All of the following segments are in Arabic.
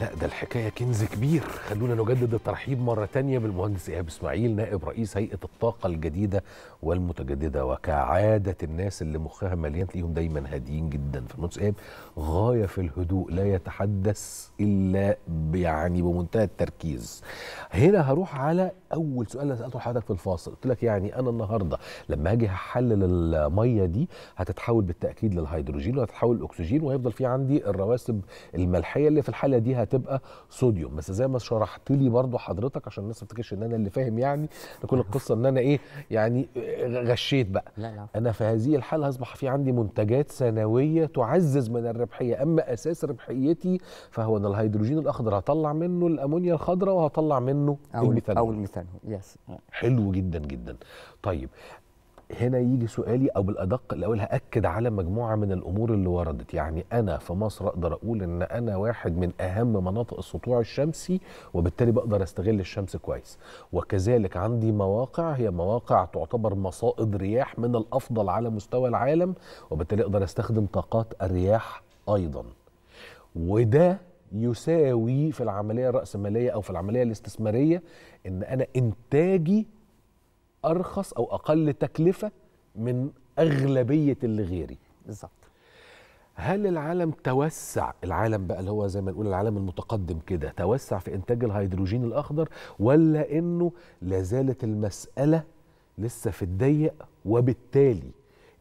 لا ده الحكاية كنز كبير خلونا نجدد الترحيب مرة تانية بالمهندس إيهاب إسماعيل نائب رئيس هيئة الطاقة الجديدة والمتجددة وكعادة الناس اللي مخها مليان تلاقيهم دايما هاديين جدا فالمهندس إيهاب غاية في الهدوء لا يتحدث إلا يعني بمنتهى التركيز هنا هروح على اول سؤال انا سالته لحضرتك في الفاصل قلت لك يعني انا النهارده لما اجي هحلل الميه دي هتتحول بالتاكيد للهيدروجين وهتتحول الاكسجين وهيفضل في عندي الرواسب الملحيه اللي في الحاله دي هتبقى صوديوم بس زي ما شرحت لي برضو حضرتك عشان الناس ما تفتكرش ان انا اللي فاهم يعني تكون القصه ان انا ايه يعني غشيت بقى لا لا. انا في هذه الحاله هصبح في عندي منتجات ثانويه تعزز من الربحيه اما اساس ربحيتي فهو ان الهيدروجين الاخضر هطلع منه الامونيا الخضراء وهطلع منه أو الميثان الميثانول مكانهم يس حلو جدا جدا طيب هنا يجي سؤالي او بالادق الاول هاكد على مجموعه من الامور اللي وردت يعني انا في مصر اقدر اقول ان انا واحد من اهم مناطق السطوع الشمسي وبالتالي بقدر استغل الشمس كويس وكذلك عندي مواقع هي مواقع تعتبر مصائد رياح من الافضل على مستوى العالم وبالتالي اقدر استخدم طاقات الرياح ايضا وده يساوي في العمليه الراسماليه او في العمليه الاستثماريه ان انا انتاجي ارخص او اقل تكلفه من اغلبيه اللي غيري بالظبط هل العالم توسع العالم بقى اللي هو زي ما نقول العالم المتقدم كده توسع في انتاج الهيدروجين الاخضر ولا انه لا زالت المساله لسه في الضيق وبالتالي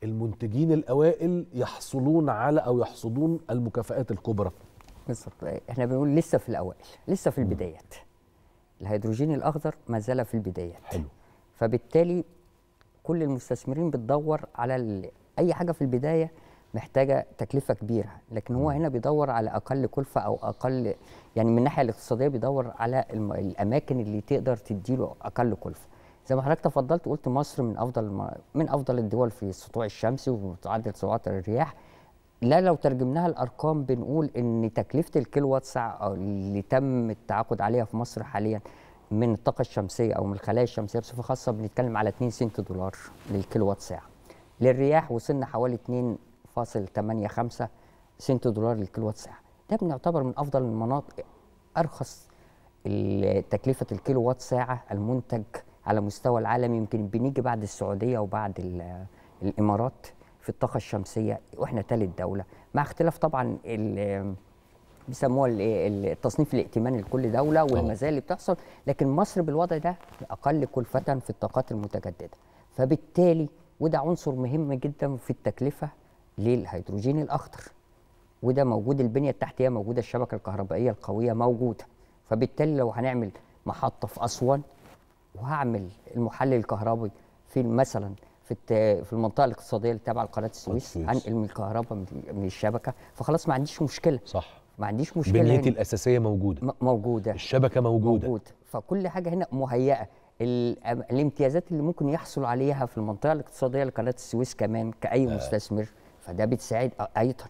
المنتجين الاوائل يحصلون على او يحصدون المكافئات الكبرى نستطيع احنا بنقول لسه في الاوائل لسه في البدايات الهيدروجين الاخضر ما زال في البدايات حلو فبالتالي كل المستثمرين بتدور على اي حاجه في البدايه محتاجه تكلفه كبيره لكن هو هنا بيدور على اقل كلفه او اقل يعني من الناحيه الاقتصاديه بيدور على الاماكن اللي تقدر تديله اقل كلفه زي ما حضرتك تفضلت قلت مصر من افضل من افضل الدول في السطوع الشمسي ومتعدد سرعات الرياح لا لو ترجمناها الارقام بنقول ان تكلفه وات ساعه اللي تم التعاقد عليها في مصر حاليا من الطاقه الشمسيه او من الخلايا الشمسيه بصفه خاصه بنتكلم على 2 سنت دولار وات ساعه للرياح وصلنا حوالي 2.85 سنت دولار وات ساعه ده بنعتبر من افضل المناطق ارخص تكلفه الكيلو وات ساعه المنتج على مستوى العالم يمكن بنيجي بعد السعوديه وبعد الامارات في الطاقه الشمسيه واحنا ثالث دوله مع اختلاف طبعا بيسموها التصنيف الائتماني لكل دوله والمزايا اللي بتحصل لكن مصر بالوضع ده اقل كلفه في الطاقات المتجدده فبالتالي وده عنصر مهم جدا في التكلفه للهيدروجين الاخضر وده موجود البنيه التحتيه موجوده الشبكه الكهربائيه القويه موجوده فبالتالي لو هنعمل محطه في اسوان وهعمل المحلل الكهربي في مثلا في في المنطقه الاقتصاديه اللي تابعه لقناه السويس هنقل من الكهرباء من الشبكه فخلاص ما عنديش مشكله صح ما عنديش مشكله بنيتي يعني. الاساسيه موجوده موجوده الشبكه موجوده موجود فكل حاجه هنا مهيئه الامتيازات اللي ممكن يحصل عليها في المنطقه الاقتصاديه لقناه السويس كمان كاي آه. مستثمر فده بتساعد ايضا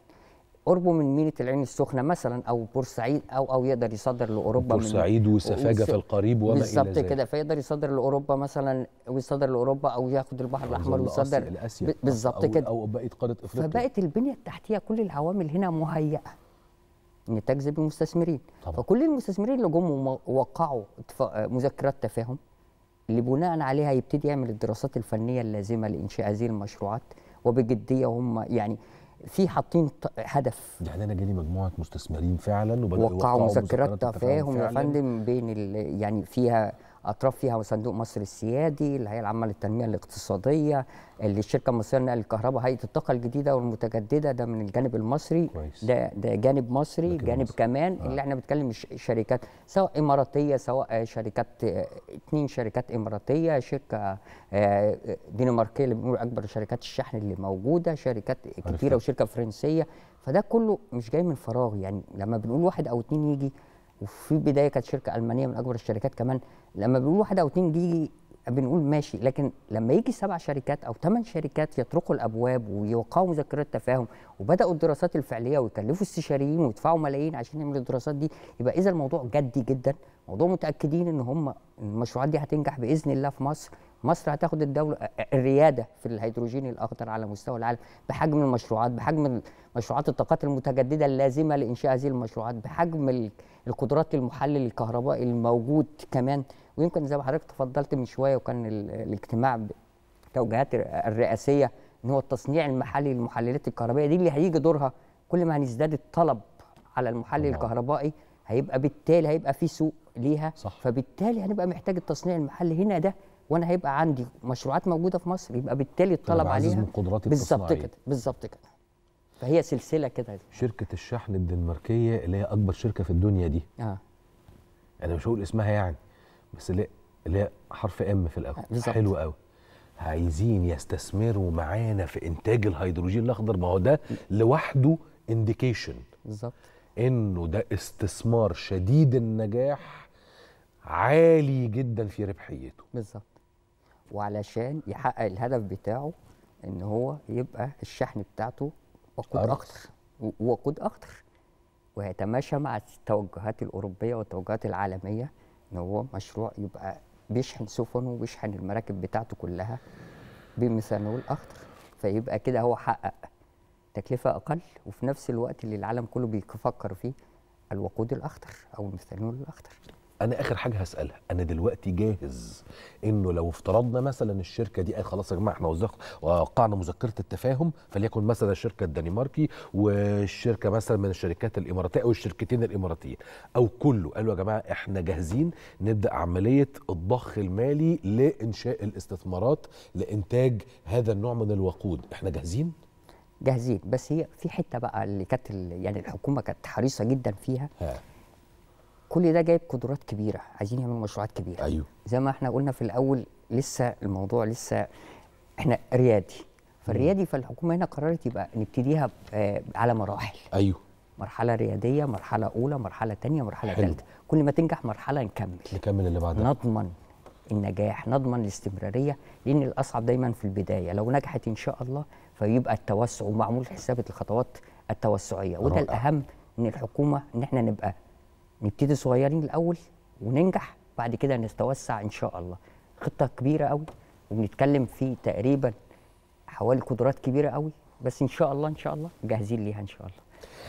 قربه من ميناء العين السخنه مثلا او بورسعيد او او يقدر يصدر لاوروبا بورسعيد وسفاجه في القريب وما الى ذلك بالظبط كده فيقدر يصدر لاوروبا مثلا ويصدر لاوروبا او ياخد البحر الاحمر ويصدر بالظبط كده او بقيه قاره افريقيا فبقت البنيه التحتيه كل العوامل هنا مهيئه ان تجذب المستثمرين طبعا. فكل المستثمرين اللي جم ووقعوا مذكرات تفاهم اللي بناء عليها يبتدي يعمل الدراسات الفنيه اللازمه لانشاء هذه المشروعات وبجديه هم يعني في حاطين هدف يعني انا جالي مجموعه مستثمرين فعلا وبداوا وقعوا مذكرات تفاهم يا فندم بين يعني فيها اطراف فيها صندوق مصر السيادي الهيئه العامه للتنميه الاقتصاديه اللي الشركه المصريه للنقل الكهرباء هيئه الطاقه الجديده والمتجدده ده من الجانب المصري كويس. ده ده جانب مصري جانب مصر. كمان آه. اللي احنا بنتكلم شركات سواء اماراتيه سواء شركات اثنين شركات اماراتيه شركه آه، دنماركيه اللي بنقول اكبر شركات الشحن اللي موجوده شركات كتيره وشركه فرنسيه فده كله مش جاي من فراغ يعني لما بنقول واحد او اتنين يجي وفي البدايه كانت شركه المانيه من اكبر الشركات كمان لما بيقولوا واحد او اتنين جيجي بنقول ماشي لكن لما يجي سبع شركات او ثمان شركات يطرقوا الابواب ويوقعوا مذكرات تفاهم وبداوا الدراسات الفعليه ويكلفوا استشاريين ويدفعوا ملايين عشان يعملوا الدراسات دي يبقى اذا الموضوع جدي جدا موضوع متاكدين ان هم المشروعات دي هتنجح باذن الله في مصر مصر هتاخد الدوله الرياده في الهيدروجين الاخضر على مستوى العالم بحجم المشروعات بحجم مشروعات الطاقات المتجدده اللازمه لانشاء هذه المشروعات بحجم القدرات المحلل الكهربائي الموجود كمان ويمكن زي ما حضرتك تفضلت من شويه وكان الاجتماع التوجيهات الرئاسيه ان هو التصنيع المحلي للمحللات الكهربائيه دي اللي هيجي دورها كل ما هنزداد الطلب على المحلل الكهربائي هيبقى بالتالي هيبقى في سوق ليها صح. فبالتالي هنبقى محتاج التصنيع المحلي هنا ده وانا هيبقى عندي مشروعات موجوده في مصر يبقى بالتالي طيب، الطلب عليها بالظبط كده بالظبط كده فهي سلسله كده شركه الشحن الدنماركيه اللي هي اكبر شركه في الدنيا دي اه انا مش هقول اسمها يعني بس اللي لا حرف ام في الاول آه، حلو قوي عايزين يستثمروا معانا في انتاج الهيدروجين الاخضر ما هو ده لوحده انديكيشن بالظبط انه ده استثمار شديد النجاح عالي جدا في ربحيته بالظبط وعلشان يحقق الهدف بتاعه ان هو يبقى الشحن بتاعته وقود اخطر وقود اخطر ويتماشى مع التوجهات الاوروبيه والتوجهات العالميه ان هو مشروع يبقى بيشحن سفنه وبيشحن المراكب بتاعته كلها بميثانول اخضر فيبقى كده هو حقق تكلفه اقل وفي نفس الوقت اللي العالم كله بيفكر فيه الوقود الاخضر او الميثانول الاخضر انا اخر حاجه هسالها انا دلوقتي جاهز انه لو افترضنا مثلا الشركه دي قال خلاص يا جماعه احنا وقعنا مذكره التفاهم فليكن مثلا الشركه الدنماركي والشركه مثلا من الشركات الاماراتيه او الشركتين الاماراتيين او كله قالوا يا جماعه احنا جاهزين نبدا عمليه الضخ المالي لانشاء الاستثمارات لانتاج هذا النوع من الوقود احنا جاهزين جاهزين بس هي في حته بقى اللي كانت يعني الحكومه كانت حريصه جدا فيها ها. كل ده جايب قدرات كبيره عايزين يعملوا مشروعات كبيره ايوه زي ما احنا قلنا في الاول لسه الموضوع لسه احنا ريادي فالريادي فالحكومه هنا قررت يبقى نبتديها آه، على مراحل ايوه مرحله رياديه مرحله اولى مرحله ثانيه مرحله ثالثه كل ما تنجح مرحله نكمل نكمل اللي بعدها نضمن النجاح نضمن الاستمراريه لان الاصعب دايما في البدايه لو نجحت ان شاء الله فيبقى التوسع ومعمول حساب الخطوات التوسعيه وده الاهم ان الحكومه ان احنا نبقى نبتدي صغيرين الاول وننجح بعد كده نتوسع ان شاء الله خطه كبيره قوي وبنتكلم في تقريبا حوالي قدرات كبيره قوي بس ان شاء الله ان شاء الله جاهزين ليها ان شاء الله